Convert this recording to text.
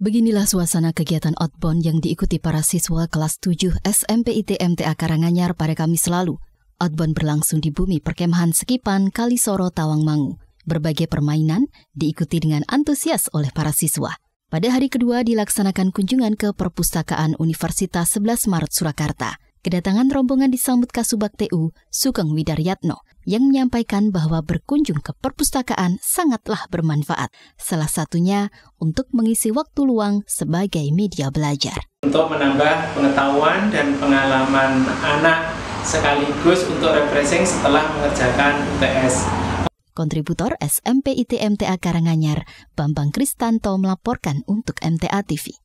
Beginilah suasana kegiatan outbound yang diikuti para siswa kelas 7 SMP ITMTA Karanganyar pada Kamis lalu. Outbound berlangsung di bumi perkemahan Sekipan, Kalisoro, Tawangmangu. Berbagai permainan diikuti dengan antusias oleh para siswa. Pada hari kedua dilaksanakan kunjungan ke Perpustakaan Universitas 11 Maret Surakarta. Kedatangan rombongan disambut Kasubag TU Sugeng Widaryatno yang menyampaikan bahwa berkunjung ke perpustakaan sangatlah bermanfaat. Salah satunya untuk mengisi waktu luang sebagai media belajar. Untuk menambah pengetahuan dan pengalaman anak sekaligus untuk refreshing setelah mengerjakan UTS. Kontributor SMP ITMTA Karanganyar, Bambang Kristanto melaporkan untuk MTA TV.